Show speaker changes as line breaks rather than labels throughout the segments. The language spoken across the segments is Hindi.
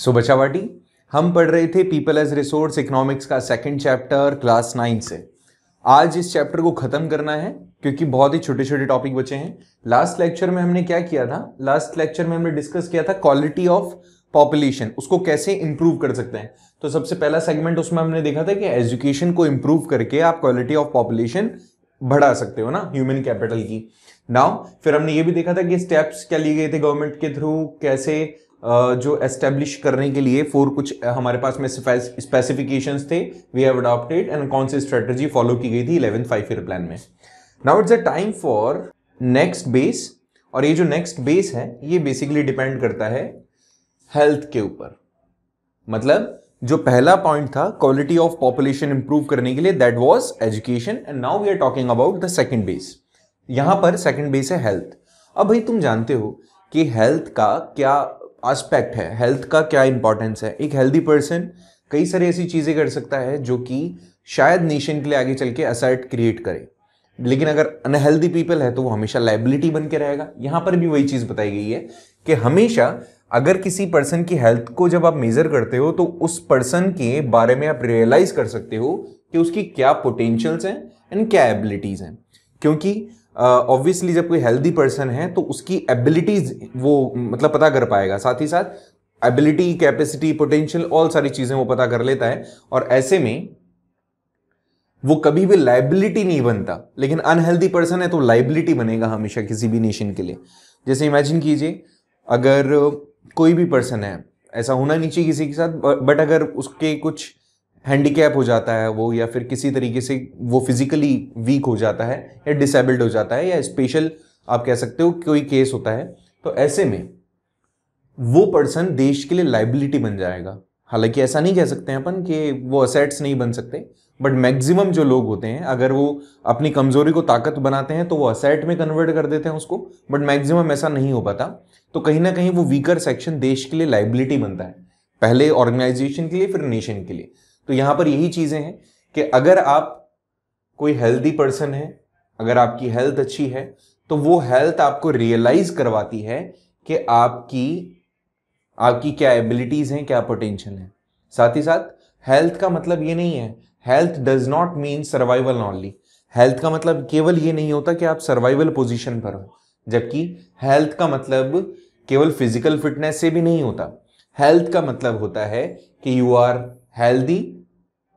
सो बचावाटी हम पढ़ रहे थे पीपल एज रिसोर्स इकोनॉमिक्स का सेकंड चैप्टर क्लास नाइन से आज इस चैप्टर को ख़त्म करना है क्योंकि बहुत ही छोटे छोटे टॉपिक बचे हैं लास्ट लेक्चर में हमने क्या किया था लास्ट लेक्चर में हमने डिस्कस किया था क्वालिटी ऑफ पॉपुलेशन उसको कैसे इंप्रूव कर सकते हैं तो सबसे पहला सेगमेंट उसमें हमने देखा था कि एजुकेशन को इंप्रूव करके आप क्वालिटी ऑफ पॉपुलेशन बढ़ा सकते हो ना ह्यूमन कैपिटल की नाउ फिर हमने ये भी देखा था कि स्टेप्स क्या लिए गए थे गवर्नमेंट के थ्रू कैसे जो एस्टेब्लिश करने के लिए फोर कुछ हमारे पास में स्पेसिफिकेशन थे वी हैव अडॉप्टेड एंड कौन सी स्ट्रेटेजी फॉलो की गई थी इलेवन फाइव ईयर प्लान में now it's a time for next base और ये जो नेक्स्ट बेस है ये बेसिकली डिपेंड करता है हेल्थ के ऊपर मतलब जो पहला पॉइंट था क्वालिटी ऑफ पॉपुलेशन इंप्रूव करने के लिए that was education and now we are talking about the second base यहां पर सेकंड बेस है हेल्थ अब भाई तुम जानते हो कि हेल्थ का क्या एस्पेक्ट है हेल्थ का क्या इंपॉर्टेंस है एक हेल्दी पर्सन कई सारी ऐसी चीज़ें कर सकता है जो कि शायद नेशन के लिए आगे चल के असर्ट क्रिएट करे लेकिन अगर अनहेल्दी पीपल है तो वो हमेशा लाइबिलिटी बन के रहेगा यहाँ पर भी वही चीज़ बताई गई है कि हमेशा अगर किसी पर्सन की हेल्थ को जब आप मेज़र करते हो तो उस पर्सन के बारे में आप रियलाइज़ कर सकते हो कि उसकी क्या पोटेंशियल्स हैं एंड क्या एबिलिटीज़ हैं क्योंकि ऑब्वियसली uh, जब कोई हेल्दी पर्सन है तो उसकी एबिलिटीज वो मतलब पता कर पाएगा साथ ही साथ एबिलिटी कैपेसिटी पोटेंशियल ऑल सारी चीज़ें वो पता कर लेता है और ऐसे में वो कभी भी लाइबिलिटी नहीं बनता लेकिन अनहेल्दी पर्सन है तो लाइबिलिटी बनेगा हमेशा किसी भी नेशन के लिए जैसे इमेजिन कीजिए अगर कोई भी पर्सन है ऐसा होना नहीं चाहिए किसी के साथ बट अगर उसके कुछ हैंडीकैप हो जाता है वो या फिर किसी तरीके से वो फिज़िकली वीक हो जाता है या डिसेबल्ड हो जाता है या स्पेशल आप कह सकते हो कोई केस होता है तो ऐसे में वो पर्सन देश के लिए लाइबिलिटी बन जाएगा हालांकि ऐसा नहीं कह सकते हैं अपन कि वो असेट्स नहीं बन सकते बट मैक्सिमम जो लोग होते हैं अगर वो अपनी कमज़ोरी को ताकत बनाते हैं तो वो असेट में कन्वर्ट कर देते हैं उसको बट मैक्सिमम ऐसा नहीं हो पाता तो कहीं ना कहीं वो वीकर सेक्शन देश के लिए लाइबिलिटी बनता है पहले ऑर्गेनाइजेशन के लिए फिर नेशन के लिए तो यहां पर यही चीज़ें हैं कि अगर आप कोई हेल्दी पर्सन है अगर आपकी हेल्थ अच्छी है तो वो हेल्थ आपको रियलाइज करवाती है कि आपकी आपकी क्या एबिलिटीज़ हैं क्या पोटेंशियल है साथ ही साथ हेल्थ का मतलब ये नहीं है health does not mean survival only health का मतलब केवल ये नहीं होता कि आप सर्वाइवल पोजीशन पर हो जबकि हेल्थ का मतलब केवल फिजिकल फिटनेस से भी नहीं होता हेल्थ का मतलब होता है कि you are healthy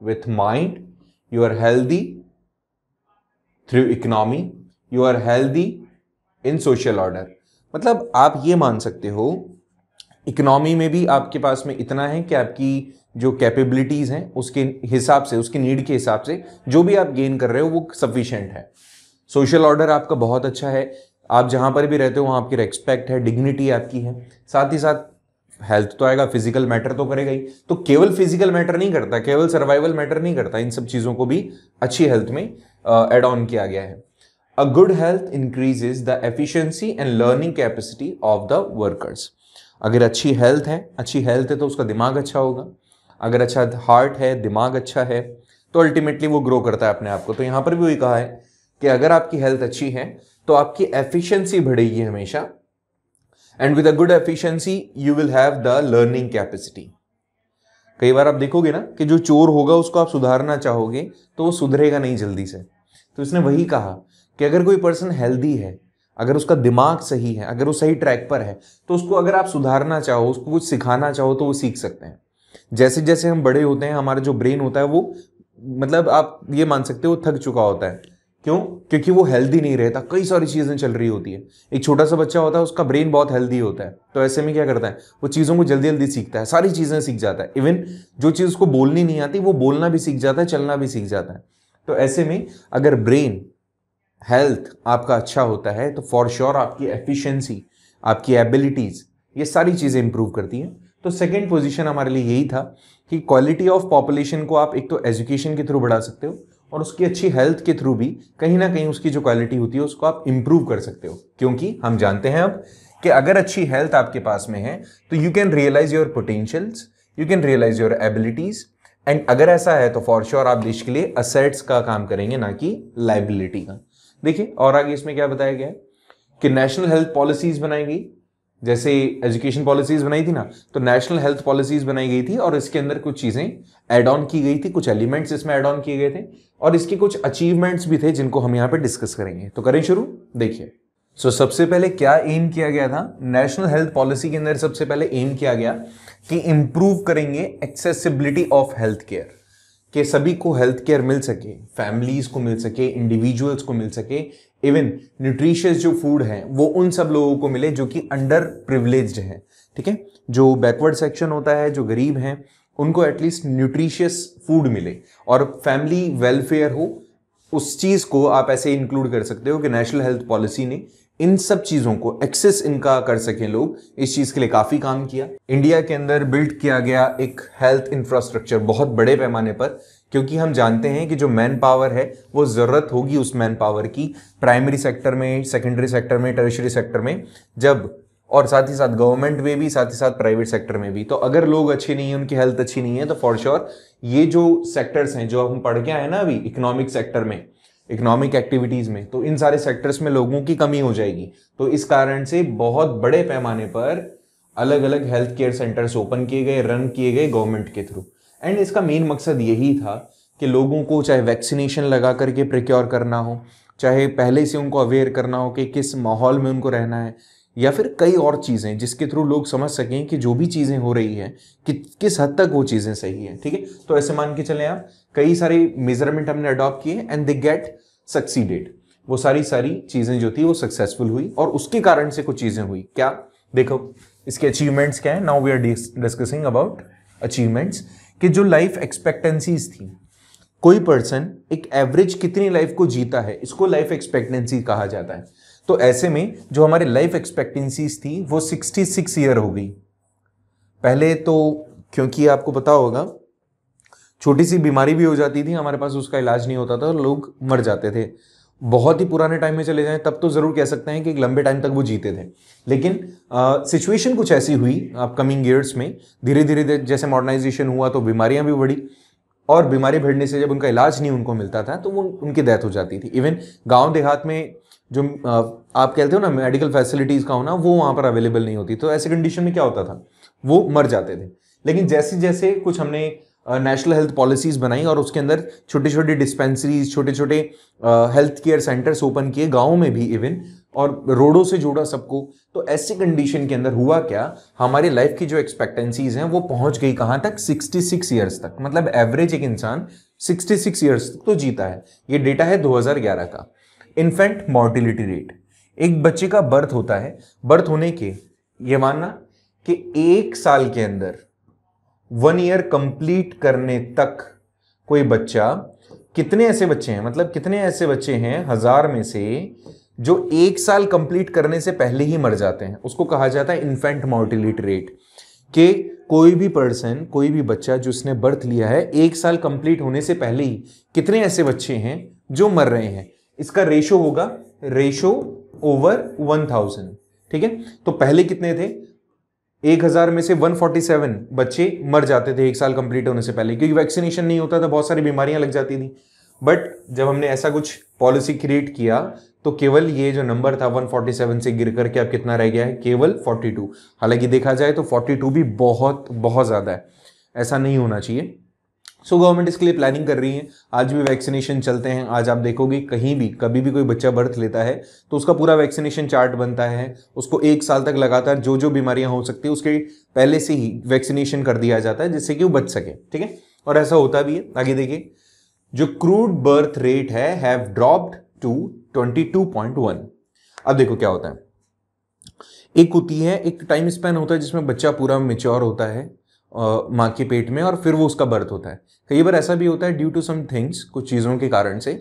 with mind, you are healthy through economy, you are healthy in social order. मतलब आप ये मान सकते हो इकोनॉमी में भी आपके पास में इतना है कि आपकी जो कैपेबिलिटीज़ हैं उसके हिसाब से उसकी नीड के हिसाब से जो भी आप गेन कर रहे हो वो सफिशेंट है सोशल ऑर्डर आपका बहुत अच्छा है आप जहाँ पर भी रहते हो वहाँ आपकी रेस्पेक्ट है डिग्निटी आपकी है साथ ही साथ हेल्थ तो आएगा फिजिकल मैटर तो करेगा ही तो केवल फिजिकल मैटर नहीं करता केवल सर्वाइवल मैटर नहीं करता इन सब चीज़ों को भी अच्छी हेल्थ में एड ऑन किया गया है a good health is the efficiency and learning capacity of the workers अगर अच्छी हेल्थ है अच्छी हेल्थ है तो उसका दिमाग अच्छा होगा अगर अच्छा हार्ट है दिमाग अच्छा है तो अल्टीमेटली वो ग्रो करता है अपने आप को तो यहां पर भी वही कहा है कि अगर आपकी हेल्थ अच्छी है तो आपकी एफिशिएंसी बढ़ेगी हमेशा and with a good efficiency you will have the learning capacity कई बार आप देखोगे ना कि जो चोर होगा उसको आप सुधारना चाहोगे तो वो सुधरेगा नहीं जल्दी से तो इसने वही कहा कि अगर कोई पर्सन हेल्दी है अगर उसका दिमाग सही है अगर वो सही ट्रैक पर है तो उसको अगर आप सुधारना चाहो उसको कुछ सिखाना चाहो तो वो सीख सकते हैं जैसे जैसे हम बड़े होते हैं हमारा जो ब्रेन होता है वो मतलब आप ये मान सकते हो थक चुका होता है क्यों क्योंकि वो हेल्दी नहीं रहता कई सारी चीज़ें चल रही होती है एक छोटा सा बच्चा होता है उसका ब्रेन बहुत हेल्दी होता है तो ऐसे में क्या करता है वो चीज़ों को जल्दी जल्दी सीखता है सारी चीज़ें सीख जाता है इवन जो चीज़ उसको बोलनी नहीं आती वो बोलना भी सीख जाता है चलना भी सीख जाता है तो ऐसे में अगर ब्रेन हेल्थ आपका अच्छा होता है तो फॉर श्योर आपकी एफिशिएंसी आपकी एबिलिटीज़ ये सारी चीज़ें इंप्रूव करती हैं तो सेकेंड पोजिशन हमारे लिए यही था कि क्वालिटी ऑफ पॉपुलेशन को आप एक तो एजुकेशन के थ्रू बढ़ा सकते हो और उसकी अच्छी हेल्थ के थ्रू भी कहीं ना कहीं उसकी जो क्वालिटी होती है उसको आप इम्प्रूव कर सकते हो क्योंकि हम जानते हैं अब कि अगर अच्छी हेल्थ आपके पास में है तो you can realise your potentials you can realise your abilities and अगर ऐसा है तो फॉर श्योर sure आप देश के लिए असेट्स का काम करेंगे ना कि लाइबिलिटी का देखिए और आगे इसमें क्या बताया गया है कि नेशनल हेल्थ पॉलिसीज बनाई गई जैसे एजुकेशन पॉलिसीज बनाई थी ना तो नेशनल हेल्थ पॉलिसीज बनाई गई थी और इसके अंदर कुछ चीज़ें एड ऑन की गई थी कुछ एलिमेंट्स इसमें एड ऑन किए गए थे और इसके कुछ अचीवमेंट्स भी थे जिनको हम यहाँ पे डिस्कस करेंगे तो करें शुरू देखिए सो so, सबसे पहले क्या एम किया गया था नेशनल हेल्थ पॉलिसी के अंदर सबसे पहले एम किया गया कि इम्प्रूव करेंगे एक्सेसिबिलिटी ऑफ हेल्थ केयर के सभी को हेल्थ केयर मिल सके फैमिलीज को मिल सके इंडिविजुअल्स को मिल सके इवन न्यूट्रिशियस जो फूड हैं वो उन सब लोगों को मिले जो कि अंडर प्रिवलेज हैं ठीक है जो बैकवर्ड सेक्शन होता है जो गरीब हैं उनको एटलीस्ट न्यूट्रिशियस फूड मिले और फैमिली वेलफेयर हो उस चीज़ को आप ऐसे इंक्लूड कर सकते हो कि नेशनल हेल्थ पॉलिसी ने इन सब चीज़ों को एक्सेस इनका कर सकें लोग इस चीज़ के लिए काफ़ी काम किया इंडिया के अंदर बिल्ड किया गया एक हेल्थ इंफ्रास्ट्रक्चर बहुत बड़े पैमाने पर क्योंकि हम जानते हैं कि जो मैन पावर है वो ज़रूरत होगी उस मैन पावर की प्राइमरी सेक्टर में सेकेंडरी सेक्टर में टर्शरी सेक्टर में जब और साथ ही साथ गवर्नमेंट में भी साथ ही साथ प्राइवेट सेक्टर में भी तो अगर लोग अच्छे नहीं हैं उनकी हेल्थ अच्छी नहीं है तो फॉर श्योर ये जो सेक्टर्स हैं जो हम पढ़ के आए ना अभी इकोनॉमिक सेक्टर में इकोनॉमिक एक्टिविटीज़ में तो इन सारे सेक्टर्स में लोगों की कमी हो जाएगी तो इस कारण से बहुत बड़े पैमाने पर अलग अलग हेल्थ केयर सेंटर्स ओपन किए गए रन किए गए गवर्नमेंट के थ्रू एंड इसका मेन मकसद यही था कि लोगों को चाहे वैक्सीनेशन लगा करके प्रिक्योर करना हो चाहे पहले से उनको अवेयर करना हो कि किस माहौल में उनको रहना है या फिर कई और चीज़ें जिसके थ्रू लोग समझ सकें कि जो भी चीज़ें हो रही हैं कि किस हद तक वो चीज़ें सही हैं ठीक है तो ऐसे मान के चलें आप कई सारे मेजरमेंट हमने अडॉप्ट किए एंड दे गेट सक्सीडेड वो सारी सारी चीज़ें जो थी वो सक्सेसफुल हुई और उसके कारण से कुछ चीज़ें हुई क्या देखो इसके अचीवमेंट्स क्या है now we are discussing about achievements कि जो लाइफ एक्सपेक्टेंसीज थी कोई पर्सन एक एवरेज कितनी लाइफ को जीता है इसको लाइफ एक्सपेक्टेंसी कहा जाता है तो ऐसे में जो हमारे लाइफ एक्सपेक्टेंसीज थी वो 66 ईयर हो गई पहले तो क्योंकि आपको पता होगा छोटी सी बीमारी भी हो जाती थी हमारे पास उसका इलाज नहीं होता था और लोग मर जाते थे बहुत ही पुराने टाइम में चले जाएं तब तो ज़रूर कह सकते हैं कि लंबे टाइम तक वो जीते थे लेकिन सिचुएशन कुछ ऐसी हुई अपकमिंग ईयर्स में धीरे धीरे जैसे मॉडर्नाइजेशन हुआ तो बीमारियां भी बढ़ी और बीमारी बढ़ने से जब उनका इलाज नहीं उनको मिलता था तो वो उनकी डेथ हो जाती थी इवन गांव देहात में जो आप कहते हो ना मेडिकल फैसिलिटीज़ का होना वो वहाँ पर अवेलेबल नहीं होती तो ऐसी कंडीशन में क्या होता था वो मर जाते थे लेकिन जैसे जैसे कुछ हमने नेशनल हेल्थ पॉलिसीज़ बनाई और उसके अंदर छोटे छोटे डिस्पेंसरीज छोटे छोटे हेल्थ केयर सेंटर्स ओपन किए गाँव में भी इवन और रोडों से जोड़ा सबको तो ऐसी कंडीशन के अंदर हुआ क्या हमारी लाइफ की जो एक्सपेक्टेंसीज हैं वो पहुंच गई कहाँ तक 66 ईयर्स तक मतलब एवरेज एक इंसान 66 ईयर्स तक तो जीता है ये डेटा है 2011 का इन्फेंट मॉर्टिलिटी रेट एक बच्चे का बर्थ होता है बर्थ होने के ये मानना कि एक साल के अंदर वन ईयर कंप्लीट करने तक कोई बच्चा कितने ऐसे बच्चे हैं मतलब कितने ऐसे बच्चे हैं हजार में से जो एक साल कंप्लीट करने से पहले ही मर जाते हैं उसको कहा जाता है इन्फेंट मोर्टिलिटी रेट कि कोई भी पर्सन कोई भी बच्चा जिसने बर्थ लिया है एक साल कंप्लीट होने से पहले ही कितने ऐसे बच्चे हैं जो मर रहे हैं इसका रेशो होगा रेशो ओवर वन थाउजेंड ठीक है तो पहले कितने थे एक हज़ार में से 147 बच्चे मर जाते थे एक साल कंप्लीट होने से पहले क्योंकि वैक्सीनेशन नहीं होता था बहुत सारी बीमारियां लग जाती थी बट जब हमने ऐसा कुछ पॉलिसी क्रिएट किया तो केवल ये जो नंबर था 147 से गिर करके अब कितना रह गया है केवल 42 हालांकि देखा जाए तो 42 भी बहुत बहुत ज़्यादा है ऐसा नहीं होना चाहिए सो गवर्नमेंट इसके लिए प्लानिंग कर रही है आज भी वैक्सीनेशन चलते हैं आज आप देखोगे कहीं भी कभी भी कोई बच्चा बर्थ लेता है तो उसका पूरा वैक्सीनेशन चार्ट बनता है उसको एक साल तक लगातार जो जो बीमारियां हो सकती है उसके पहले से ही वैक्सीनेशन कर दिया जाता है जिससे कि वो बच सके ठीक है और ऐसा होता भी है आगे देखिए जो क्रूड बर्थ रेट है हैव ड्रॉप्ड टू 22.1 अब देखो क्या होता है एक होती है एक टाइम स्पेन होता है जिसमें बच्चा पूरा मेच्योर होता है माँ के पेट में और फिर वो उसका बर्थ होता है कई बार ऐसा भी होता है ड्यू टू सम थिंग्स कुछ चीज़ों के कारण से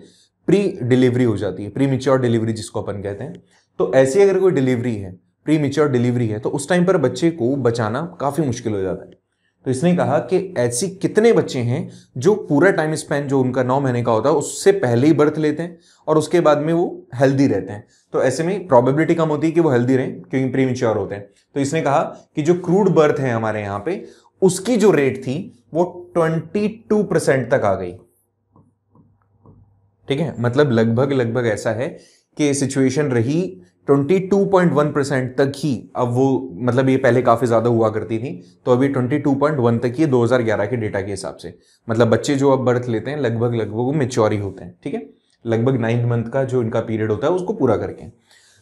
प्री डिलीवरी हो जाती है प्री मिच्योर डिलीवरी जिसको अपन कहते हैं तो ऐसी अगर कोई डिलीवरी है प्री मिच्योर डिलीवरी है तो उस टाइम पर बच्चे को बचाना काफ़ी मुश्किल हो जाता है तो इसने कहा कि ऐसी कितने बच्चे हैं जो पूरा टाइम स्पेंड जो उनका नौ महीने का होता है उससे पहले ही बर्थ लेते हैं और उसके बाद में वो हेल्दी रहते हैं तो ऐसे में प्रॉबेबिलिटी कम होती है कि वो हेल्दी रहें क्योंकि प्री होते हैं तो इसने कहा कि जो क्रूड बर्थ है हमारे यहाँ पे उसकी जो रेट थी वो 22 परसेंट तक आ गई ठीक है मतलब लगभग लगभग ऐसा है कि सिचुएशन रही 22.1 परसेंट तक ही अब वो मतलब ये पहले काफ़ी ज़्यादा हुआ करती थी तो अभी 22.1 तक ही 2011 के डेटा के हिसाब से मतलब बच्चे जो अब बर्थ लेते हैं लगभग लगभग वो मेच्योरी होते हैं ठीक है लगभग नाइन्थ मंथ का जो इनका पीरियड होता है उसको पूरा करके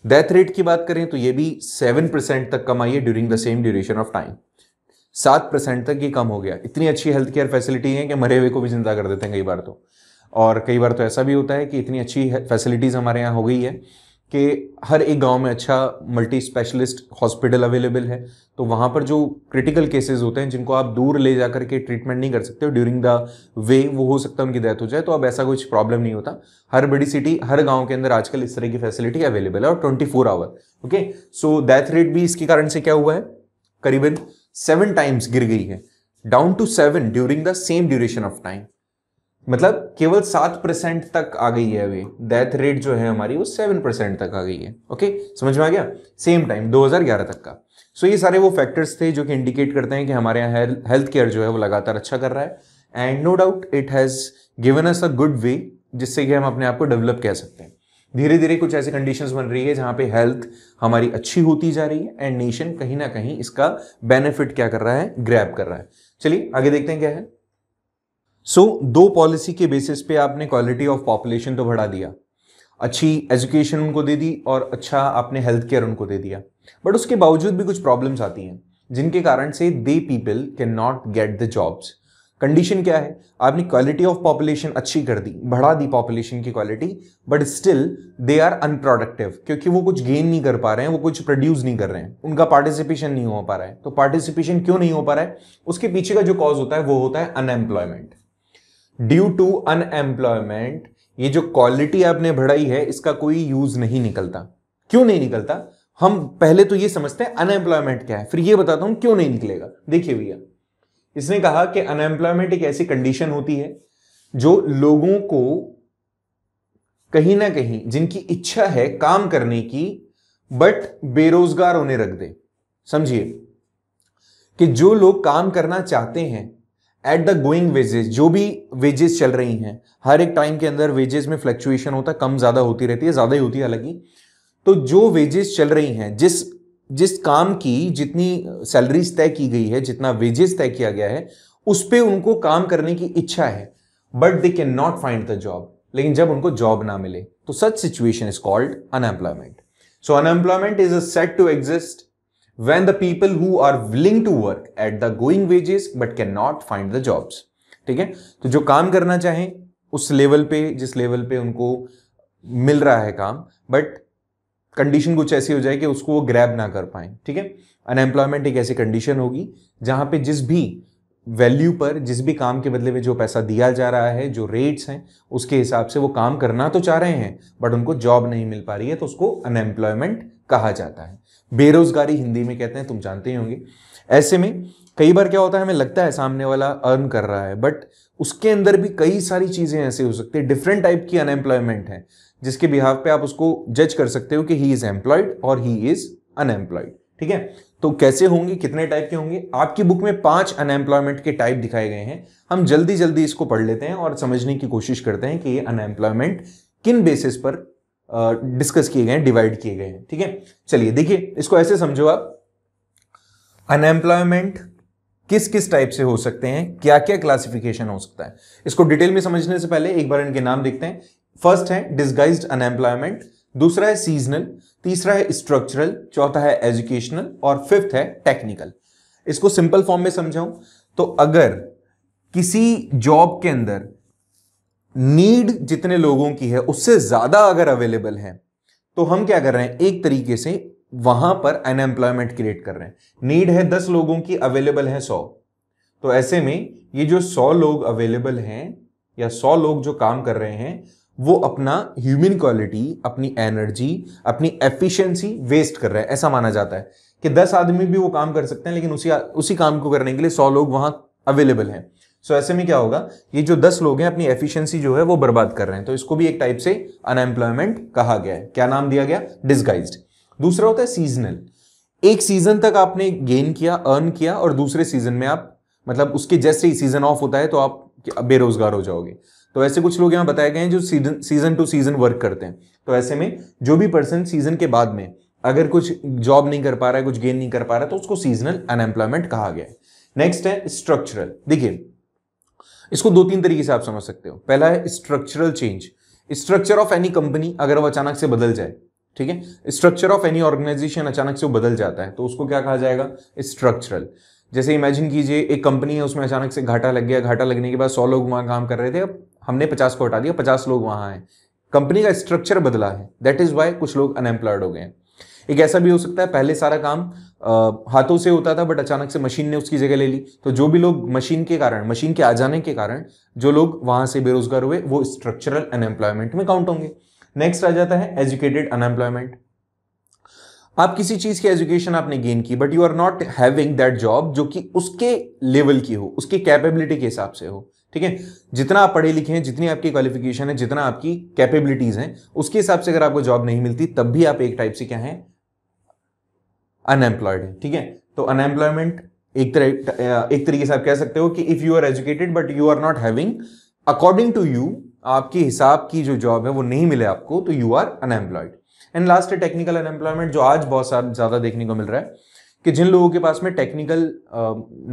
डेथ रेट की बात करें तो ये भी सेवन परसेंट तक कम आई है during the same duration of time सात परसेंट तक ही कम हो गया इतनी अच्छी हेल्थ केयर फैसिलिटी है कि मरे हुए को भी जिंदा कर देते हैं कई बार तो और कई बार तो ऐसा भी होता है कि इतनी अच्छी फैसिलिटीज़ हमारे यहाँ हो गई है कि हर एक गांव में अच्छा मल्टी स्पेशलिस्ट हॉस्पिटल अवेलेबल है तो वहाँ पर जो क्रिटिकल केसेस होते हैं जिनको आप दूर ले जा करके ट्रीटमेंट नहीं कर सकते ड्यूरिंग द वे वो हो सकता है उनकी डेथ हो जाए तो अब ऐसा कुछ प्रॉब्लम नहीं होता हर बड़ी सिटी हर गांव के अंदर आजकल इस तरह की फैसिलिटी अवेलेबल है और twenty four hour okay so death rate भी इसके कारण से क्या हुआ है करीबन सेवन टाइम्स गिर गई है down to seven during the same duration of time मतलब केवल सात परसेंट तक आ गई है अभी डेथ रेट जो है हमारी वो सेवन परसेंट तक आ गई है ओके समझ में आ गया सेम टाइम 2011 तक का सो so, ये सारे वो फैक्टर्स थे जो कि इंडिकेट करते हैं कि हमारे यहाँ हेल्थ केयर जो है वो लगातार अच्छा कर रहा है and no doubt it has given us a good way जिससे कि हम अपने आप को डेवलप कह सकते हैं धीरे धीरे कुछ ऐसी कंडीशंस बन रही है जहां पे हेल्थ हमारी अच्छी होती जा रही है एंड नेशन कहीं ना कहीं इसका बेनिफिट क्या कर रहा है ग्रैब कर रहा है चलिए आगे देखते हैं क्या है सो so, दो पॉलिसी के बेसिस पे आपने क्वालिटी ऑफ पॉपुलेशन तो बढ़ा दिया अच्छी एजुकेशन उनको दे दी और अच्छा आपने हेल्थ केयर उनको दे दिया बट उसके बावजूद भी कुछ प्रॉब्लम्स आती हैं जिनके कारण से they people can not get the jobs condition क्या है आपने क्वालिटी ऑफ पॉपुलेशन अच्छी कर दी बढ़ा दी पॉपुलेशन की quality but still they are unproductive क्योंकि वो कुछ गेन नहीं कर पा रहे हैं वो कुछ प्रोड्यूस नहीं कर रहे हैं उनका पार्टिसिपेशन नहीं हो पा रहा है तो पार्टिसिपेशन क्यों नहीं हो पा रहा है उसके पीछे का जो कॉज होता है वो होता है अनएम्प्लॉयमेंट ड्यू टू अनएम्प्लॉयमेंट ये जो क्वालिटी आपने बढ़ाई है इसका कोई यूज नहीं निकलता क्यों नहीं निकलता हम पहले तो ये समझते हैं अनएम्प्लॉयमेंट क्या है फिर ये बताता हूं क्यों नहीं निकलेगा देखिए भैया इसने कहा कि अनएम्प्लॉयमेंट एक ऐसी कंडीशन होती है जो लोगों को कहीं ना कहीं जिनकी इच्छा है काम करने की बट बेरोजगार होने रख दे समझिए कि जो लोग काम करना चाहते हैं एट द गोइंग वेजेस जो भी वेजेस चल रही हैं हर एक टाइम के अंदर वेजेस में फ्लक्चुएशन होता है कम ज़्यादा होती रहती है ज़्यादा ही होती है हालांकि तो जो वेजेस चल रही हैं जिस जिस काम की जितनी सैलरीज तय की गई है जितना वेजेस तय किया गया है उस पर उनको काम करने की इच्छा है but they can not find the job लेकिन जब उनको जॉब ना मिले तो such situation is called unemployment so unemployment is a said to exist when the people who are willing to work at the going wages but can not find the jobs ठीक है तो जो काम करना चाहें उस लेवल पे जिस लेवल पे उनको मिल रहा है काम बट कंडीशन कुछ ऐसी हो जाए कि उसको वो ग्रैब ना कर पाए ठीक है अनएम्प्लॉयमेंट एक ऐसी कंडीशन होगी जहां पे जिस भी वैल्यू पर जिस भी काम के बदले में जो पैसा दिया जा रहा है जो रेट्स हैं उसके हिसाब से वो काम करना तो चाह रहे हैं बट उनको जॉब नहीं मिल पा रही है तो उसको अनएम्प्लॉयमेंट कहा जाता है बेरोजगारी हिंदी में कहते हैं तुम जानते ही होंगे ऐसे में कई बार क्या होता है हमें लगता है सामने वाला अर्न कर रहा है बट उसके अंदर भी कई सारी चीज़ें ऐसी हो सकती है डिफरेंट टाइप की अनएम्प्लॉयमेंट है जिसके बिहाव पे आप उसको जज कर सकते हो कि ही इज एम्प्लॉयड और ही इज अनएम्प्लॉयड ठीक है तो कैसे होंगे कितने टाइप के होंगे आपकी बुक में पांच अनएम्प्लॉयमेंट के टाइप दिखाए गए हैं हम जल्दी जल्दी इसको पढ़ लेते हैं और समझने की कोशिश करते हैं कि ये अनएम्प्लॉयमेंट किन बेसिस पर डिस्कस किए गए हैं डिवाइड किए गए हैं ठीक है चलिए देखिए इसको ऐसे समझो आप अनएम्प्लॉयमेंट किस किस टाइप से हो सकते हैं क्या क्या क्लासिफिकेशन हो सकता है इसको डिटेल में समझने से पहले एक बार इनके नाम देखते हैं फर्स्ट है डिस्गाइज अनएम्प्लॉयमेंट दूसरा है सीजनल तीसरा है स्ट्रक्चरल चौथा है एजुकेशनल और फिफ्थ है टेक्निकल इसको सिंपल फॉर्म में समझाऊं तो अगर किसी जॉब के अंदर नीड जितने लोगों की है उससे ज्यादा अगर अवेलेबल है तो हम क्या कर रहे हैं एक तरीके से वहां पर अनएम्प्लॉयमेंट क्रिएट कर रहे हैं नीड है दस लोगों की अवेलेबल है सौ तो ऐसे में ये जो सौ लोग अवेलेबल हैं या सौ लोग जो काम कर रहे हैं वो अपना ह्यूमन क्वालिटी अपनी एनर्जी अपनी एफिशिएंसी वेस्ट कर रहे हैं ऐसा माना जाता है कि दस आदमी भी वो काम कर सकते हैं लेकिन उसी उसी काम को करने के लिए सौ लोग वहां अवेलेबल हैं सो so, ऐसे में क्या होगा ये जो दस लोग हैं अपनी एफिशिएंसी जो है वो बर्बाद कर रहे हैं तो इसको भी एक टाइप से अनएम्प्लॉयमेंट कहा गया है क्या नाम दिया गया डिस्गाइज दूसरा होता है सीजनल एक सीजन तक आपने गेन किया अर्न किया और दूसरे सीजन में आप मतलब उसके जैसे ही सीजन ऑफ होता है तो आप कि अब बेरोजगार हो जाओगे तो ऐसे कुछ लोग यहाँ बताए गए हैं जो season season to season work करते हैं तो ऐसे में जो भी पर्सन सीजन के बाद में अगर कुछ जॉब नहीं कर पा रहा है कुछ गेन नहीं कर पा रहा है तो उसको सीजनल अनएम्प्लॉयमेंट कहा गया है नेक्स्ट है स्ट्रक्चरल देखिए इसको दो तीन तरीके से आप समझ सकते हो पहला है structural change structure of any company अगर वो अचानक से बदल जाए ठीक है स्ट्रक्चर ऑफ एनी ऑर्गेनाइजेशन अचानक से वो बदल जाता है तो उसको क्या कहा जाएगा स्ट्रक्चरल जैसे इमेजिन कीजिए एक कंपनी है उसमें अचानक से घाटा लग गया घाटा लगने के बाद सौ लोग वहाँ काम कर रहे थे अब हमने पचास को हटा दिया पचास लोग वहाँ आए कंपनी का स्ट्रक्चर बदला है दैट इज़ वाई कुछ लोग अनएम्प्लॉयड हो गए एक ऐसा भी हो सकता है पहले सारा काम आ, हाथों से होता था बट अचानक से मशीन ने उसकी जगह ले ली तो जो भी लोग मशीन के कारण मशीन के आ जाने के कारण जो लोग वहाँ से बेरोजगार हुए वो स्ट्रक्चरल अनएम्प्लॉयमेंट में काउंट होंगे नेक्स्ट आ जाता है एजुकेटेड अनएम्प्लॉयमेंट आप किसी चीज़ की एजुकेशन आपने गेन की but you are not having that job जो कि उसके लेवल की हो उसकी कैपेबिलिटी के हिसाब से हो ठीक है जितना आप पढ़े लिखे हैं जितनी आपकी क्वालिफिकेशन है जितना आपकी कैपेबिलिटीज हैं उसके हिसाब से अगर आपको जॉब नहीं मिलती तब भी आप एक टाइप से क्या है अनएम्प्लॉयड है ठीक है तो अनएम्प्लॉयमेंट एक तरह एक तरीके से आप कह सकते हो कि if you are educated but you are not having according to you आपके हिसाब की जो जॉब है वो नहीं मिले आपको तो you are unemployed and last technical unemployment जो आज बहुत ज़्यादा देखने को मिल रहा है कि जिन लोगों के पास में technical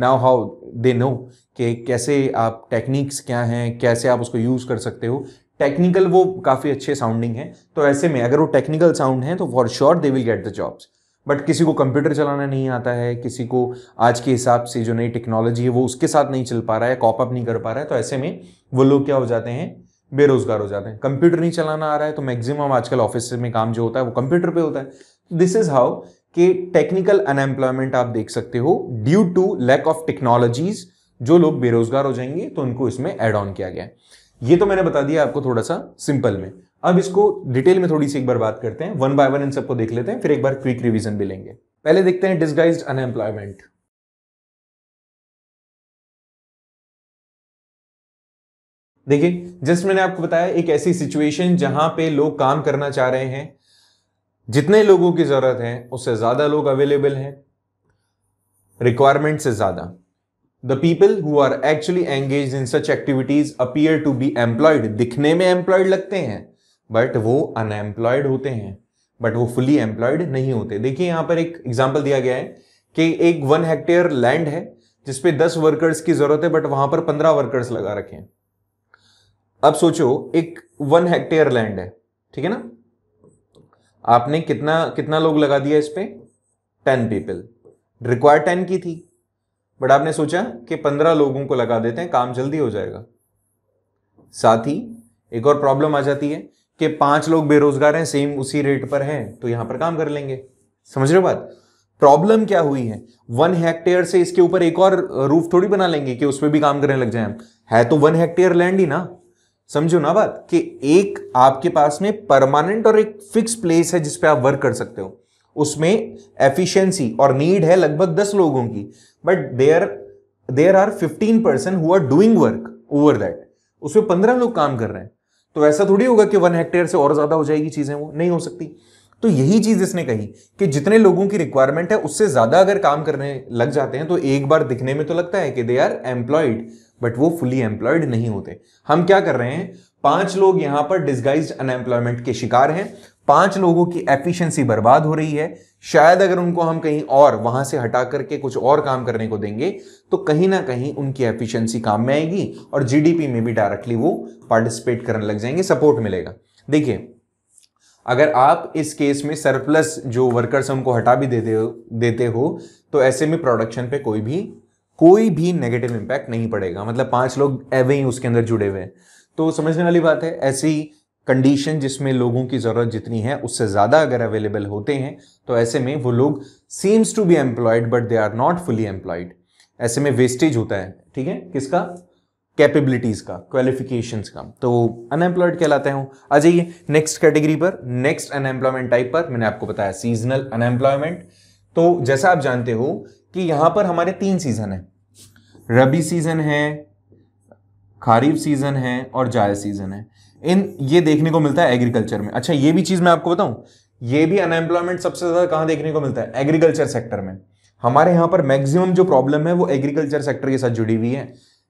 now how they know कि कैसे आप टेक्निक्स क्या हैं कैसे आप उसको यूज़ कर सकते हो टेक्निकल वो काफ़ी अच्छे साउंडिंग है तो ऐसे में अगर वो टेक्निकल साउंड हैं तो for sure they will get the jobs but किसी को कंप्यूटर चलाना नहीं आता है किसी को आज के हिसाब से जो नई टेक्नोलॉजी है वो उसके साथ नहीं चल पा रहा है कॉपअप नहीं कर पा रहा है तो ऐसे में वो लोग क्या हो जाते हैं बेरोजगार हो जाते हैं कंप्यूटर नहीं चलाना आ रहा है तो मैक्सिमम आजकल ऑफिस में काम जो होता है वो कंप्यूटर पे होता है दिस इज हाउ कि टेक्निकल अनएम्प्लॉयमेंट आप देख सकते हो due to lack of technologies जो लोग बेरोजगार हो जाएंगे तो उनको इसमें एड ऑन किया गया है ये तो मैंने बता दिया आपको थोड़ा सा सिंपल में अब इसको डिटेल में थोड़ी सी एक बार बात करते हैं वन बाय वन इन सबको देख लेते हैं फिर एक बार क्विक रिविजन भी लेंगे पहले देखते हैं डिस्गाइज अनएम्प्लॉयमेंट देखिए जस्ट मैंने आपको बताया एक ऐसी सिचुएशन जहां पे लोग काम करना चाह रहे हैं जितने लोगों की ज़रूरत है उससे ज़्यादा लोग अवेलेबल हैं रिक्वायरमेंट से ज़्यादा the people who are actually engage in such activities appear to be employed दिखने में एम्प्लॉयड लगते हैं बट वो अनएम्प्लॉयड होते हैं बट वो फुली एम्प्लॉयड नहीं होते देखिए यहां पर एक एग्जाम्पल दिया गया है कि एक वन हेक्टेयर लैंड है जिसपे दस वर्कर्स की जरूरत है बट वहां पर पंद्रह वर्कर्स लगा रखे हैं अब सोचो एक वन हेक्टेयर लैंड है ठीक है ना आपने कितना कितना लोग लगा दिया इस पर टेन पीपल रिक्वायर टेन की थी बट आपने सोचा कि पंद्रह लोगों को लगा देते हैं काम जल्दी हो जाएगा साथ ही एक और प्रॉब्लम आ जाती है कि पांच लोग बेरोजगार हैं सेम उसी रेट पर हैं तो यहां पर काम कर लेंगे समझ रहे हो बात प्रॉब्लम क्या हुई है वन हेक्टेयर से इसके ऊपर एक और रूफ थोड़ी बना लेंगे कि उसमें भी काम करने लग जाए हम है तो वन हेक्टेयर लैंड ही ना समझो ना बात कि एक आपके पास में परमानेंट और एक फिक्स प्लेस है जिसपे आप वर्क कर सकते हो उसमें एफिशिएंसी और नीड है लगभग दस लोगों की but there there are fifteen person who are doing work over that उसमें पंद्रह लोग काम कर रहे हैं तो ऐसा थोड़ी होगा कि वन हेक्टेयर से और ज्यादा हो जाएगी चीजें वो नहीं हो सकती तो यही चीज इसने कही कि जितने लोगों की रिक्वायरमेंट है उससे ज्यादा अगर काम करने लग जाते हैं तो एक बार दिखने में तो लगता है कि दे आर एम्प्लॉयड बट वो फुली एम्प्लॉयड नहीं होते हम क्या कर रहे हैं पांच लोग यहां पर डिस्गाइज अनएम्प्लॉयमेंट के शिकार हैं पांच लोगों की एफिशिएंसी बर्बाद हो रही है शायद अगर उनको हम कहीं और वहां से हटा करके कुछ और काम करने को देंगे तो कहीं ना कहीं उनकी एफिशिएंसी काम में आएगी और जीडीपी में भी डायरेक्टली वो पार्टिसिपेट करने लग जाएंगे सपोर्ट मिलेगा देखिए अगर आप इस केस में सरप्लस जो वर्कर्स हैं उनको हटा भी देते हो देते हो तो ऐसे में प्रोडक्शन पे कोई भी कोई भी नेगेटिव इम्पैक्ट नहीं पड़ेगा मतलब पांच लोग एवे ही उसके अंदर जुड़े हुए हैं तो समझने वाली बात है ऐसी कंडीशन जिसमें लोगों की ज़रूरत जितनी है उससे ज़्यादा अगर अवेलेबल होते हैं तो ऐसे में वो लोग seems to be employed but they are not fully employed ऐसे में वेस्टेज होता है ठीक है किसका कैपेबिलिटीज़ का क्वालिफिकेशंस का तो अनएम्प्लॉयड कहलाते हैं आ जाइए नेक्स्ट कैटेगरी पर नेक्स्ट अनएम्प्लॉयमेंट टाइप पर मैंने आपको बताया सीजनल अनएम्प्लॉयमेंट तो जैसा आप जानते हो कि यहां पर हमारे तीन सीज़न है रबी सीज़न है खारीफ सीज़न है और जायज़ सीज़न है इन ये देखने को मिलता है एग्रीकल्चर में अच्छा ये भी चीज़ मैं आपको बताऊं ये भी अनएम्प्लॉयमेंट सबसे ज़्यादा कहां देखने को मिलता है एग्रीकल्चर सेक्टर में हमारे यहां पर मैक्सिमम जो प्रॉब्लम है वो एग्रीकल्चर सेक्टर के साथ जुड़ी हुई है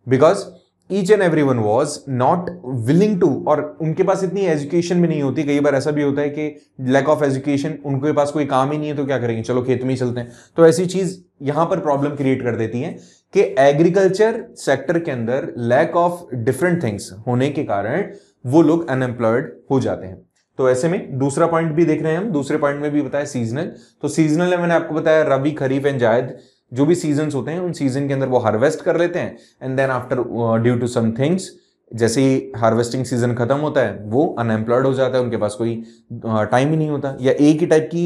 because each and every one was not willing to और उनके पास इतनी एजुकेशन भी नहीं होती कई बार ऐसा भी होता है कि लैक ऑफ एजुकेशन उनके पास कोई काम ही नहीं है तो क्या करेंगे चलो खेत में ही चलते हैं तो ऐसी चीज यहां पर प्रॉब्लम क्रिएट कर देती है कि एग्रीकल्चर सेक्टर के अंदर लैक ऑफ डिफरेंट थिंग्स होने के कारण वो लोग अनएम्प्लॉयड हो जाते हैं तो ऐसे में दूसरा पॉइंट भी देख रहे हैं हम दूसरे पॉइंट में भी बताया सीजनल तो सीजनल में मैंने आपको बताया रबी खरीफ एंड जायद जो भी सीजन होते हैं उन सीजन के अंदर वो हार्वेस्ट कर लेते हैं and then after due to some things जैसे ही हार्वेस्टिंग सीजन खत्म होता है वो अनएम्प्लॉयड हो जाता है उनके पास कोई टाइम uh, ही नहीं होता या एक ही टाइप की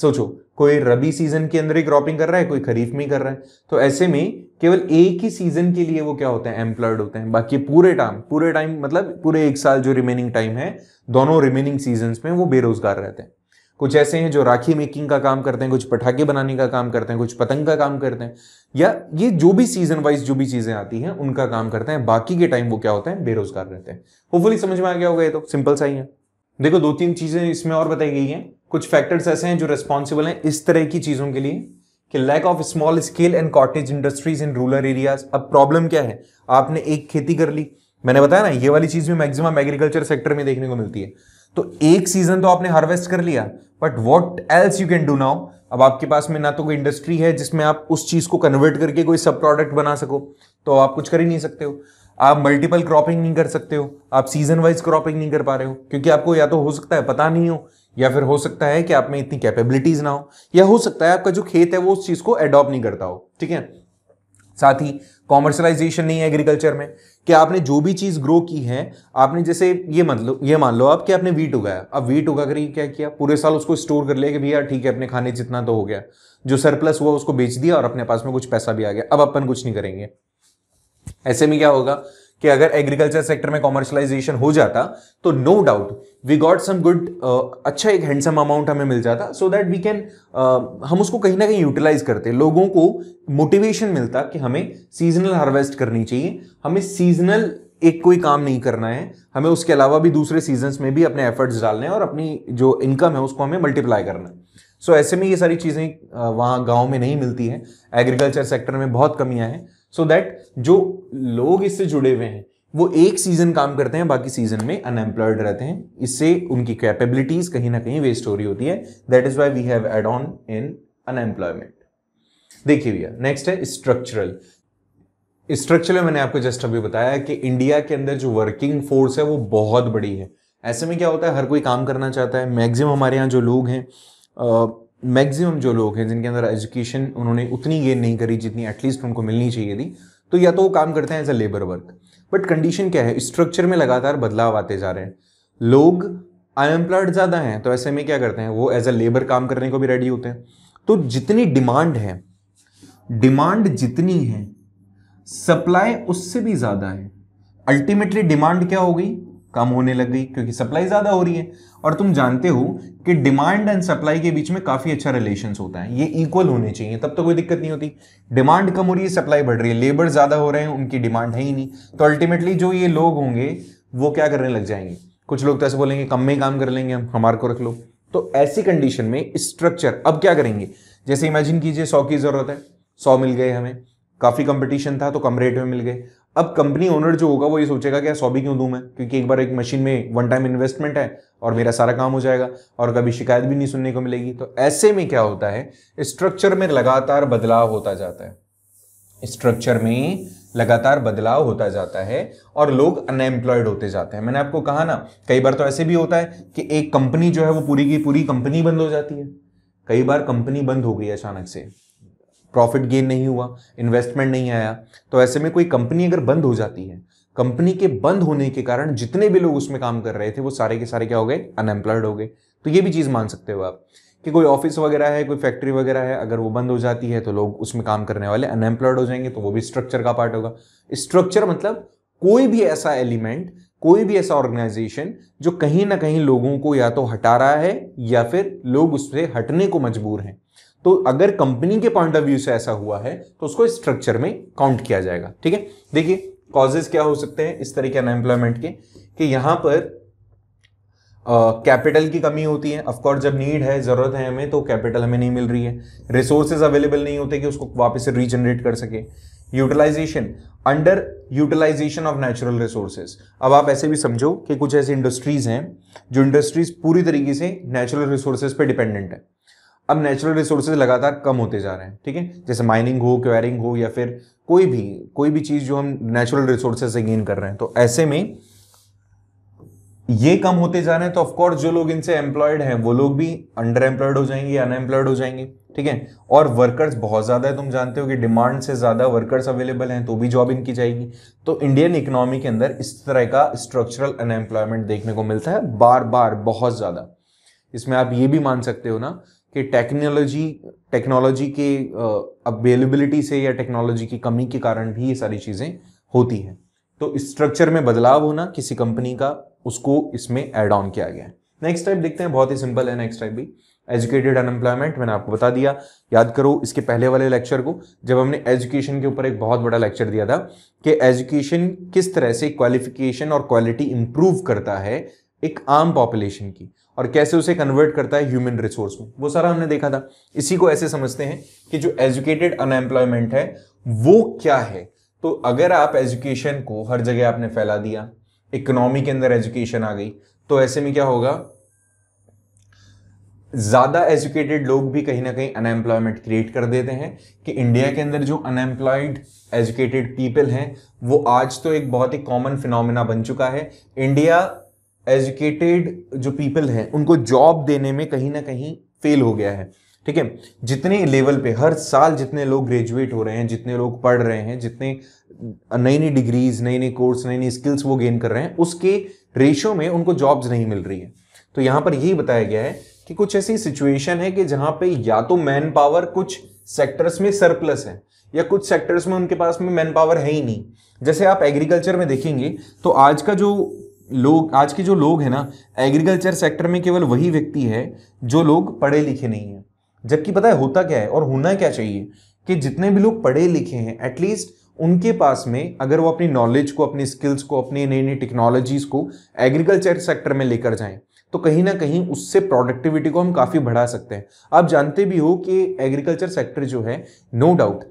सोचो कोई रबी सीजन के अंदर ही क्रॉपिंग कर रहा है कोई खरीफ में ही कर रहा है तो ऐसे में केवल एक ही सीजन के लिए वो क्या होते हैं एम्प्लॉयड होते हैं बाकी पूरे टाइम पूरे टाइम मतलब पूरे एक साल जो रिमेनिंग टाइम है दोनों रिमेनिंग सीजन में वो बेरोजगार रहते हैं कुछ ऐसे हैं जो राखी मेकिंग का काम करते हैं कुछ पटाखे बनाने का काम करते हैं कुछ पतंग का काम करते हैं या ये जो भी सीजन वाइज जो भी चीज़ें आती हैं उनका काम करते हैं बाकी के टाइम वो क्या होते हैं बेरोजगार रहते हैं होपफुली समझ में आ गया होगा ये तो सिंपल सा ही है देखो दो तीन चीज़ें इसमें और बताई गई हैं कुछ फैक्टर्स ऐसे हैं जो रिस्पॉन्सिबल हैं इस तरह की चीज़ों के लिए कि lack of small scale and cottage industries in rural areas अब प्रॉब्लम क्या है आपने एक खेती कर ली मैंने बताया ना ये वाली चीज़ भी मैक्सिमम एग्रीकल्चर सेक्टर में देखने को मिलती है तो एक सीजन तो आपने हार्वेस्ट कर लिया but what else you can do now अब आपके पास में ना तो कोई इंडस्ट्री है जिसमें आप उस चीज़ को कन्वर्ट करके कोई सब प्रोडक्ट बना सको तो आप कुछ कर ही नहीं सकते हो आप मल्टीपल क्रॉपिंग नहीं कर सकते हो आप सीजन वाइज क्रॉपिंग नहीं कर पा रहे हो क्योंकि आपको या तो हो सकता है पता नहीं हो या फिर हो सकता है कि आप में इतनी कैपेबिलिटीज ना हो या हो सकता है आपका जो खेत है वो उस चीज़ को एडॉप्ट नहीं करता हो ठीक है साथ ही कॉमर्शलाइजेशन नहीं है एग्रीकल्चर में कि आपने जो भी चीज़ ग्रो की है आपने जैसे ये मतलब ये मान लो आप कि आपने वीट उगाया अब वीट उगा कर क्या किया पूरे साल उसको स्टोर कर लिया कि भैया ठीक है अपने खाने जितना तो हो गया जो सरप्लस हुआ उसको बेच दिया और अपने पास में कुछ पैसा भी आ गया अब अपन कुछ नहीं करेंगे ऐसे में क्या होगा कि अगर एग्रीकल्चर सेक्टर में कॉमर्शलाइजेशन हो जाता तो no doubt we got some good अच्छा एक हैंडसम अमाउंट हमें मिल जाता सो दैट वी कैन हम उसको कहीं ना कहीं यूटिलाइज करते लोगों को मोटिवेशन मिलता कि हमें सीजनल हार्वेस्ट करनी चाहिए हमें सीजनल एक कोई काम नहीं करना है हमें उसके अलावा भी दूसरे सीजन्स में भी अपने एफर्ट्स डालने हैं और अपनी जो इनकम है उसको हमें मल्टीप्लाई करना है सो so, ऐसे में ये सारी चीज़ें uh, वहाँ गांव में नहीं मिलती हैं एग्रीकल्चर सेक्टर में बहुत कमियां हैं सो so दैट जो लोग इससे जुड़े हुए हैं वो एक सीजन काम करते हैं बाकी सीजन में अनएम्प्लॉयड रहते हैं इससे उनकी कैपेबिलिटीज कहीं ना कहीं वेस्ट हो रही होती है that is why we have add on in unemployment देखिए भैया नेक्स्ट है स्ट्रक्चरल स्ट्रक्चरल मैंने आपको जस्ट अभी बताया कि इंडिया के अंदर जो वर्किंग फोर्स है वो बहुत बड़ी है ऐसे में क्या होता है हर कोई काम करना चाहता है मैक्सिमम हमारे यहाँ जो लोग हैं मैक्सिमम जो लोग हैं जिनके अंदर एजुकेशन उन्होंने उतनी गेन नहीं करी जितनी एटलीस्ट उनको मिलनी चाहिए थी तो या तो वो काम करते हैं as a labour work but condition क्या है स्ट्रक्चर में लगातार बदलाव आते जा रहे हैं लोग अनएम्प्लॉयड ज़्यादा हैं तो ऐसे में क्या करते हैं वो एज अ लेबर काम करने को भी रेडी होते हैं तो जितनी डिमांड है डिमांड जितनी है सप्लाई उससे भी ज़्यादा है अल्टीमेटली डिमांड क्या हो गई कम होने लग गई क्योंकि सप्लाई ज़्यादा हो रही है और तुम जानते हो कि डिमांड एंड सप्लाई के बीच में काफ़ी अच्छा रिलेशन होता है ये इक्वल होने चाहिए तब तो कोई दिक्कत नहीं होती डिमांड कम हो रही है सप्लाई बढ़ रही है लेबर ज़्यादा हो रहे हैं उनकी डिमांड है ही नहीं तो अल्टीमेटली जो ये लोग होंगे वो क्या करने लग जाएंगे कुछ लोग तो ऐसे बोलेंगे कम में ही काम कर लेंगे हम हमारे को रख लो तो ऐसी कंडीशन में स्ट्रक्चर अब क्या करेंगे जैसे इमेजिन कीजिए सौ की ज़रूरत है सौ मिल गए हमें काफ़ी कंपटीशन था तो कम रेट में मिल गए अब कंपनी ओनर जो होगा वो ये सोचेगा कि सौबी क्यों दूं मैं क्योंकि एक बार एक मशीन में वन टाइम इन्वेस्टमेंट है और मेरा सारा काम हो जाएगा और कभी शिकायत भी नहीं सुनने को मिलेगी तो ऐसे में क्या होता है स्ट्रक्चर में लगातार बदलाव होता जाता है स्ट्रक्चर में लगातार बदलाव होता जाता है और लोग अनएम्प्लॉयड होते जाते हैं मैंने आपको कहा ना कई बार तो ऐसे भी होता है कि एक कंपनी जो है वो पूरी की पूरी कंपनी बंद हो जाती है कई बार कंपनी बंद हो गई अचानक से प्रॉफिट गेन नहीं हुआ इन्वेस्टमेंट नहीं आया तो ऐसे में कोई कंपनी अगर बंद हो जाती है कंपनी के बंद होने के कारण जितने भी लोग उसमें काम कर रहे थे वो सारे के सारे क्या हो गए अनएम्प्लॉयड हो गए तो ये भी चीज़ मान सकते हो आप कि कोई ऑफिस वगैरह है कोई फैक्ट्री वगैरह है अगर वो बंद हो जाती है तो लोग उसमें काम करने वाले अनएम्प्लॉयड हो जाएंगे तो वो भी स्ट्रक्चर का पार्ट होगा स्ट्रक्चर मतलब कोई भी ऐसा एलिमेंट कोई भी ऐसा ऑर्गेनाइजेशन जो कहीं ना कहीं लोगों को या तो हटा रहा है या फिर लोग उससे हटने को मजबूर हैं तो अगर कंपनी के पॉइंट ऑफ व्यू से ऐसा हुआ है तो उसको स्ट्रक्चर में काउंट किया जाएगा ठीक है देखिए कॉजेज क्या हो सकते हैं इस तरह के अनएम्प्लॉयमेंट के कि यहां पर कैपिटल uh, की कमी होती है अफकोर्स जब नीड है ज़रूरत है हमें तो कैपिटल हमें नहीं मिल रही है रिसोर्सेज अवेलेबल नहीं होते कि उसको वापस से रीजनरेट कर सके utilisation under utilisation of natural resources अब आप ऐसे भी समझो कि कुछ ऐसी इंडस्ट्रीज़ हैं जो इंडस्ट्रीज़ पूरी तरीके से नेचुरल रिसोर्सेज पे डिपेंडेंट है अब नेचुरल रिसोर्सेज लगातार कम होते जा रहे हैं ठीक है जैसे माइनिंग हो क्वेरिंग हो या फिर कोई भी कोई भी चीज़ जो हम नेचुरल रिसोर्सेज से गेन कर रहे हैं तो ऐसे में ये कम होते जा रहे हैं तो ऑफकोर्स जो लोग इनसे एम्प्लॉयड हैं वो लोग भी अंडर एम्प्लॉयड हो जाएंगे अनएम्प्लॉयड हो जाएंगे ठीक है और वर्कर्स बहुत ज़्यादा है तुम जानते हो कि डिमांड से ज़्यादा वर्कर्स अवेलेबल हैं तो भी जॉब इनकी जाएगी तो इंडियन इकोनॉमी के अंदर इस तरह का स्ट्रक्चरल अनएम्प्लॉयमेंट देखने को मिलता है बार बार बहुत ज़्यादा इसमें आप ये भी मान सकते हो ना कि टेक्नोलॉजी टेक्नोलॉजी के अवेलेबिलिटी से या टेक्नोलॉजी की कमी के कारण भी ये सारी चीज़ें होती हैं तो स्ट्रक्चर में बदलाव होना किसी कंपनी का उसको इसमें एड ऑन किया गया है नेक्स्ट टाइप देखते हैं बहुत ही सिंपल है नेक्स्ट टाइप भी एजुकेटेड अनएम्प्लॉयमेंट मैंने आपको बता दिया याद करो इसके पहले वाले लेक्चर को जब हमने एजुकेशन के ऊपर एक बहुत बड़ा लेक्चर दिया था कि एजुकेशन किस तरह से क्वालिफिकेशन और क्वालिटी इंप्रूव करता है एक आम पॉपुलेशन की और कैसे उसे कन्वर्ट करता है ह्यूमन रिसोर्स में वो सारा हमने देखा था इसी को ऐसे समझते हैं कि जो एजुकेटेड अनएम्प्लॉयमेंट है वो क्या है तो अगर आप एजुकेशन को हर जगह आपने फैला दिया इकोनॉमी के अंदर एजुकेशन आ गई तो ऐसे में क्या होगा ज़्यादा एजुकेटेड लोग भी कहीं ना कहीं अनएम्प्लॉयमेंट क्रिएट कर देते हैं कि इंडिया के अंदर जो अनएम्प्लॉयड एजुकेटेड पीपल हैं वो आज तो एक बहुत ही कॉमन फिनोमिना बन चुका है इंडिया एजुकेटेड जो पीपल हैं उनको जॉब देने में कहीं ना कहीं फेल हो गया है ठीक है जितने लेवल पे हर साल जितने लोग ग्रेजुएट हो रहे हैं जितने लोग पढ़ रहे हैं जितने नई नई डिग्रीज नई नई कोर्स नई नई स्किल्स वो गेन कर रहे हैं उसके रेशो में उनको जॉब्स नहीं मिल रही है तो यहाँ पर यही बताया गया है कि कुछ ऐसी सिचुएशन है कि जहाँ पे या तो मैन पावर कुछ सेक्टर्स में सरप्लस है या कुछ सेक्टर्स में उनके पास में मैन पावर है ही नहीं जैसे आप एग्रीकल्चर में देखेंगे तो आज का जो लोग आज के जो लोग हैं ना एग्रीकल्चर सेक्टर में केवल वही व्यक्ति है जो लोग पढ़े लिखे नहीं हैं जबकि पता है होता क्या है और होना क्या चाहिए कि जितने भी लोग पढ़े लिखे हैं एटलीस्ट उनके पास में अगर वो अपनी नॉलेज को अपनी स्किल्स को अपनी नई नई टेक्नोलॉजीज़ को एग्रीकल्चर सेक्टर में लेकर जाएं तो कहीं ना कहीं उससे प्रोडक्टिविटी को हम काफ़ी बढ़ा सकते हैं आप जानते भी हो कि एग्रीकल्चर सेक्टर जो है no doubt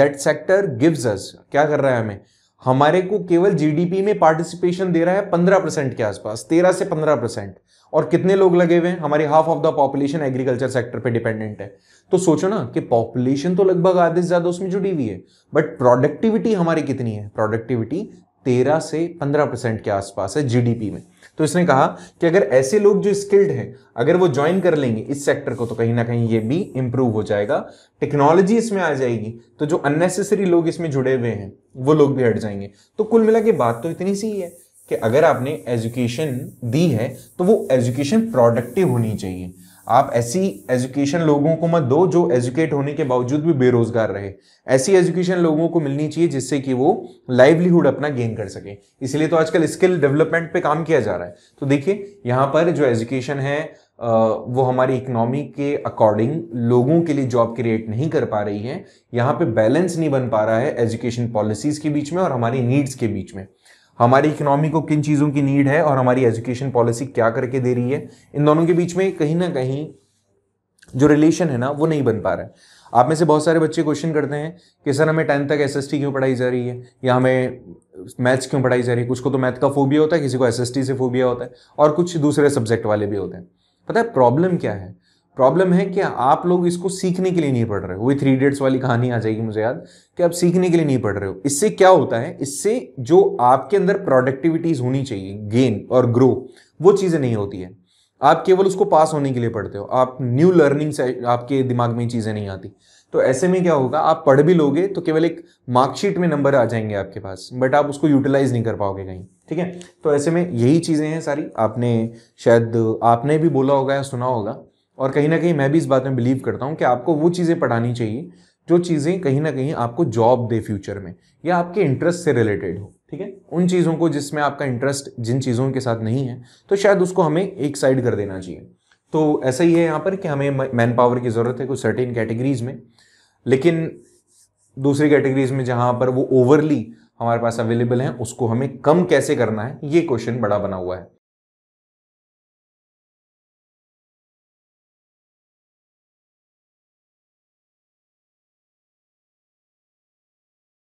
that sector gives us क्या कर रहा है हमें हमारे को केवल जीडीपी में पार्टिसिपेशन दे रहा है पंद्रह परसेंट के आसपास तेरह से पंद्रह परसेंट और कितने लोग लगे हुए हैं हमारे half of the population agriculture sector पे डिपेंडेंट है तो सोचो ना कि पॉपुलेशन तो लगभग आधे से ज्यादा उसमें जुड़ी हुई है बट प्रोडक्टिविटी हमारी कितनी है प्रोडक्टिविटी तेरह से पंद्रह परसेंट के आसपास है जीडीपी में तो इसने कहा कि अगर ऐसे लोग जो स्किल्ड हैं अगर वो ज्वाइन कर लेंगे इस सेक्टर को तो कहीं ना कहीं ये भी इंप्रूव हो जाएगा टेक्नोलॉजी इसमें आ जाएगी तो जो अननेसेसरी लोग इसमें जुड़े हुए हैं वो लोग भी हट जाएंगे तो कुल मिला के बात तो इतनी सी है कि अगर आपने एजुकेशन दी है तो वो एजुकेशन प्रोडक्टिव होनी चाहिए आप ऐसी एजुकेशन लोगों को मत दो जो एजुकेट होने के बावजूद भी बेरोजगार रहे ऐसी एजुकेशन लोगों को मिलनी चाहिए जिससे कि वो लाइवलीहुड अपना गेन कर सके इसलिए तो आजकल स्किल डेवलपमेंट पे काम किया जा रहा है तो देखिए यहाँ पर जो एजुकेशन है वो हमारी इकोनॉमी के अकॉर्डिंग लोगों के लिए जॉब क्रिएट नहीं कर पा रही है यहाँ पे बैलेंस नहीं बन पा रहा है एजुकेशन पॉलिसीज के बीच में और हमारी नीड्स के बीच में हमारी इकोनॉमी को किन चीज़ों की नीड है और हमारी एजुकेशन पॉलिसी क्या करके दे रही है इन दोनों के बीच में कहीं ना कहीं जो रिलेशन है ना वो नहीं बन पा रहा है आप में से बहुत सारे बच्चे क्वेश्चन करते हैं कि सर हमें टेंथ तक एस क्यों पढ़ाई जा रही है या हमें मैथ्स क्यों पढ़ाई जा रही है कुछ को तो मैथ का फोबिया होता है किसी को एस से फोबिया होता है और कुछ दूसरे सब्जेक्ट वाले भी होते हैं पता है प्रॉब्लम क्या है प्रॉब्लम है कि आप लोग इसको सीखने के लिए नहीं पढ़ रहे हो वही थ्री इडियट्स वाली कहानी आ जाएगी मुझे याद कि आप सीखने के लिए नहीं पढ़ रहे हो इससे क्या होता है इससे जो आपके अंदर प्रोडक्टिविटीज होनी चाहिए गेन और ग्रो वो चीज़ें नहीं होती है आप केवल उसको पास होने के लिए पढ़ते हो आप न्यू लर्निंग से आपके दिमाग में चीज़ें नहीं आती तो ऐसे में क्या होगा आप पढ़ भी लोगे तो केवल एक मार्कशीट में नंबर आ जाएंगे आपके पास बट आप उसको यूटिलाइज नहीं कर पाओगे कहीं ठीक है तो ऐसे में यही चीज़ें हैं सारी आपने शायद आपने भी बोला होगा या सुना होगा और कहीं ना कहीं मैं भी इस बात में बिलीव करता हूँ कि आपको वो चीज़ें पढ़ानी चाहिए जो चीज़ें कहीं ना कहीं आपको जॉब दे फ्यूचर में या आपके इंटरेस्ट से रिलेटेड हो ठीक है उन चीज़ों को जिसमें आपका इंटरेस्ट जिन चीज़ों के साथ नहीं है तो शायद उसको हमें एक साइड कर देना चाहिए तो ऐसा ही है यहाँ पर कि हमें मैन पावर की ज़रूरत है कुछ सर्टेन कैटेगरीज में लेकिन दूसरी कैटेगरीज में जहाँ पर वो ओवरली हमारे पास अवेलेबल हैं उसको हमें कम कैसे करना है ये क्वेश्चन बड़ा बना हुआ है